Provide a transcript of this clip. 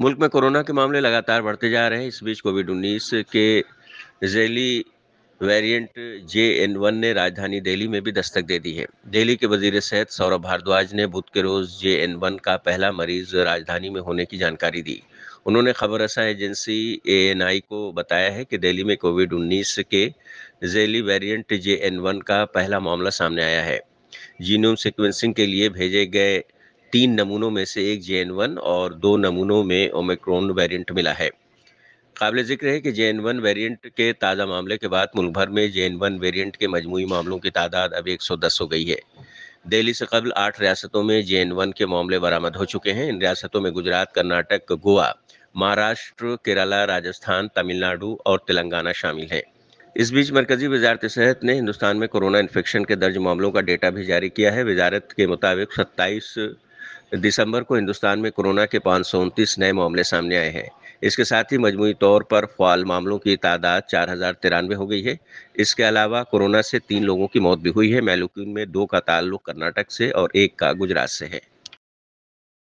मुल्क में कोरोना के मामले लगातार बढ़ते जा रहे हैं इस बीच कोविड 19 के जैली वेरिएंट जे एन वन ने राजधानी दिल्ली में भी दस्तक दे दी है दिल्ली के वजीर सेहत सौरभ भारद्वाज ने बुध के रोज़ जे एन वन का पहला मरीज राजधानी में होने की जानकारी दी उन्होंने खबर रसा एजेंसी ए एन आई को बताया है कि दिल्ली में कोविड 19 के जैली वेरिएंट जे एन वन का पहला मामला सामने आया है जीनोम सिक्वेंसिंग के लिए भेजे गए तीन नमूनों में से एक जे और दो नमूनों में ओमिक्रोन वेरिएंट मिला है काबिल जिक्र है कि जे एन वन वेरियंट के ताज़ा मामले के बाद मुल्क भर में जे एन वन वेरियंट के मजमू मामलों की तादाद अब एक सौ दस हो गई है दिल्ली से कबल आठ रियासतों में जे एन वन के मामले बरामद हो चुके हैं इन रियासतों में गुजरात कर्नाटक गोवा महाराष्ट्र केरला राजस्थान तमिलनाडु और तेलंगाना शामिल हैं इस बीच मरकजी वजारत सेहत ने हिंदुस्तान में कोरोना इन्फेक्शन के दर्ज मामलों का डेटा भी जारी किया है वजारत के मुताबिक सत्ताईस दिसंबर को हिंदुस्तान में कोरोना के पाँच नए मामले सामने आए हैं इसके साथ ही मजमू तौर पर फाल मामलों की तादाद चार हज़ार तिरानवे हो गई है इसके अलावा कोरोना से तीन लोगों की मौत भी हुई है मैलुकिन में दो का ताल्लुक कर्नाटक से और एक का गुजरात से है